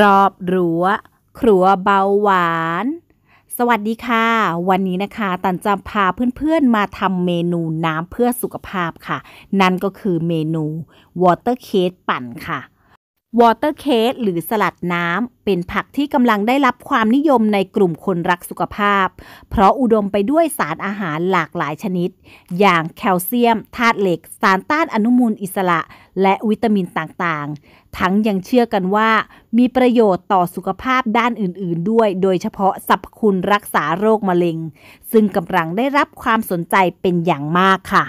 รอบรัววครัวเบาหวาน สวัสดีค่ะ วันนี้นะคะ ตันจะพาเพื่อน ๆ มาทำเมนูน้ำเพื่อสุขภาพค่ะ นั่นก็คือเมนู วอเตอร์เคสปั่นค่ะวอเตอร์เคสหรือสลัดน้ำเป็นผักที่กำลังได้รับความนิยมในกลุ่มคนรักสุขภาพเพราะอุดมไปด้วยสารอาหารหลากหลายชนิด อย่างแคลเซียมธาตุเหล็ก สารต้านอนุมูลอิสระ และวิตามินต่างๆ ทั้งยังเชื่อกันว่า มีประโยชน์ต่อสุขภาพด้านอื่นๆด้วยโดยเฉพาะสรรพคุณรักษาโรคมะเร็ง ซึ่งกำลังได้รับความสนใจเป็นอย่างมากค่ะ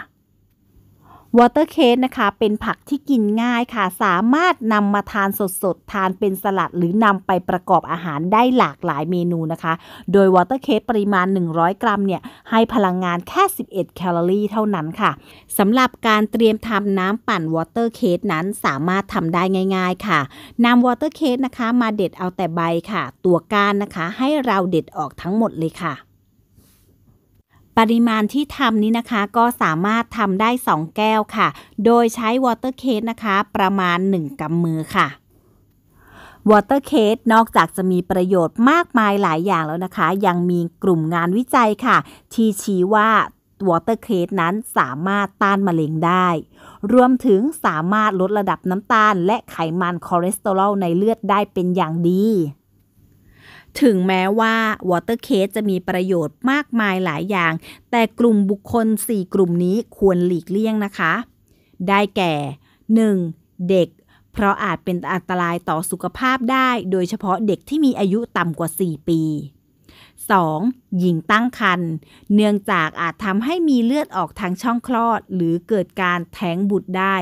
วอเตอร์เคสนะคะเป็นผักที่กินง่ายค่ะ สามารถนำมาทานสดๆ ทานเป็นสลัดหรือนำไปประกอบอาหารได้หลากหลายเมนูนะคะ โดยวอเตอร์เคสปริมาณ 100 กรัมเนี่ย ให้พลังงานแค่ 11 แคลอรี่เท่านั้นค่ะสำหรับการเตรียมทำน้ำปั่นวอเตอร์เคสนั้นสามารถทำได้ง่ายๆค่ะนำวอเตอร์เคสนะคะมาเด็ดเอาแต่ใบค่ะ ตัวก้านนะคะให้เราเด็ดออกทั้งหมดเลยค่ะปริมาณที่ทำนี้นะคะก็สามารถทำได้ 2 แก้วค่ะ โดยใช้วอเตอร์เคสนะคะประมาณ 1กำมือค่ะวอเตอร์เคสนอกจากจะมีประโยชน์มากมายหลายอย่างแล้วนะคะ ยังมีกลุ่มงานวิจัยค่ะ ที่ชี้ว่าวอเตอร์เคสนั้นสามารถต้านมะเร็งได้ รวมถึงสามารถลดระดับน้ำตาล และไขมันคอเลสเตอรอลในเลือดได้เป็นอย่างดีถึงแม้ว่าวอเตอร์เคสจะมีประโยชน์มากมายหลายอย่าง แต่กลุ่มบุคคล 4 กลุ่มนี้ควรหลีกเลี่ยงนะคะ ได้แก่ 1. เด็ก เพราะอาจเป็นอันตรายต่อสุขภาพได้ โดยเฉพาะเด็กที่มีอายุต่ำกว่า 4 ปี 2. หญิงตั้งครรภ์เนื่องจากอาจทำให้มีเลือดออกทางช่องคลอด หรือเกิดการแท้งบุตรได้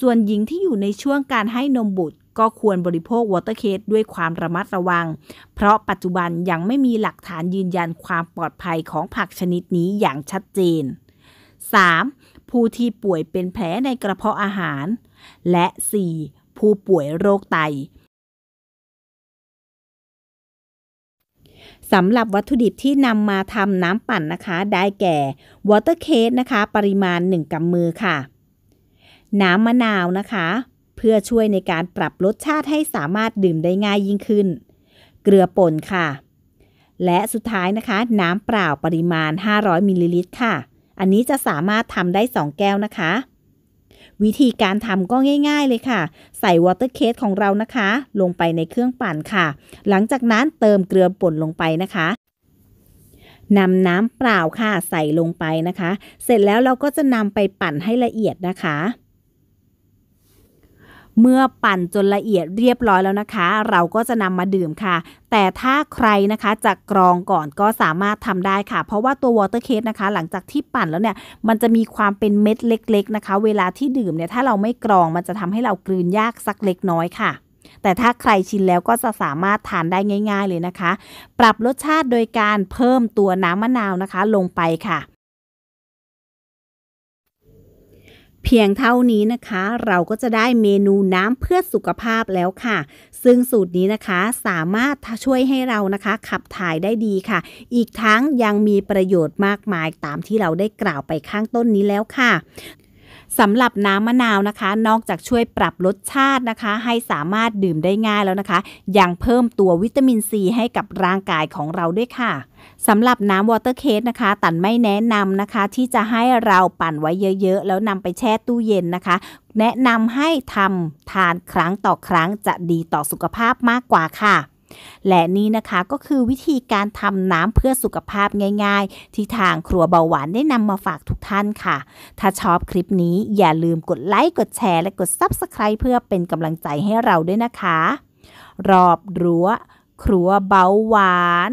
ส่วนหญิงที่อยู่ในช่วงการให้นมบุตรก็ควรบริโภควอเตอร์เคสด้วยความระมัดระวัง เพราะปัจจุบันยังไม่มีหลักฐานยืนยันความปลอดภัยของผักชนิดนี้อย่างชัดเจน 3. ผู้ที่ป่วยเป็นแผลในกระเพาะอาหาร และ 4. ผู้ป่วยโรคไต สำหรับวัตถุดิบที่นำมาทำน้ำปั่นนะคะ ได้แก่ วอเตอร์เคสนะคะ ปริมาณ 1กำมือค่ะ น้ำมะนาวนะคะพื่อช่วยในการปรับรสชาติให้สามารถดื่มได้ง่ายยิ่งขึ้น เกลือป่นค่ะ และสุดท้ายนะคะ น้ำเปล่าปริมาณ 500 มิลลิลิตรค่ะ อันนี้จะสามารถทำได้ 2 แก้วนะคะ วิธีการทำก็ง่ายๆเลยค่ะ ใส่วอเตอร์เคส ของเรานะคะ ลงไปในเครื่องปั่นค่ะ หลังจากนั้นเติมเกลือป่นลงไปนะคะนำน้ำเปล่าค่ะใส่ลงไปนะคะ เสร็จแล้วเราก็จะนำไปปั่นให้ละเอียดนะคะเมื่อปั่นจนละเอียดเรียบร้อยแล้วนะคะ เราก็จะนำมาดื่มค่ะ แต่ถ้าใครนะคะจะกรองก่อนก็สามารถทำได้ค่ะ เพราะว่าตัววอเตอร์เคสนะคะหลังจากที่ปั่นแล้วเนี่ยมันจะมีความเป็นเม็ดเล็กๆนะคะ เวลาที่ดื่มเนี่ยถ้าเราไม่กรองมันจะทำให้เรากลืนยากสักเล็กน้อยค่ะแต่ถ้าใครชินแล้วก็จะสามารถทานได้ง่าย ๆเลยนะคะ ปรับรสชาติโดยการเพิ่มตัวน้ำมะนาวนะคะลงไปค่ะพียงเท่านี้นะคะเราก็จะได้เมนูน้ำเพื่อสุขภาพแล้วค่ะ ซึ่งสูตรนี้นะคะสามารถช่วยให้เรานะคะขับถ่ายได้ดีค่ะ อีกทั้งยังมีประโยชน์มากมายตามที่เราได้กล่าวไปข้างต้นนี้แล้วค่ะสำหรับน้ำมะนาวนะคะ นอกจากช่วยปรับรสชาตินะคะ ให้สามารถดื่มได้ง่ายแล้วนะคะยังเพิ่มตัววิตามินซีให้กับร่างกายของเราด้วยค่ะ สำหรับน้ำวอเตอร์เคสนะคะตันไม่แนะนำนะคะที่จะให้เราปั่นไว้เยอะๆ แล้วนำไปแช่ตู้เย็นนะคะ แนะนำให้ทำทานครั้งต่อครั้งจะดีต่อสุขภาพมากกว่าค่ะและนี่นะคะก็คือวิธีการทำน้ำเพื่อสุขภาพง่ายๆ ที่ทางครัวเบาหวานได้นำมาฝากทุกท่านค่ะ ถ้าชอบคลิปนี้อย่าลืมกดไลค์ กดแชร์และกด Subscribe เพื่อเป็นกำลังใจให้เราด้วยนะคะ รอบรั้วครัวเบาหวาน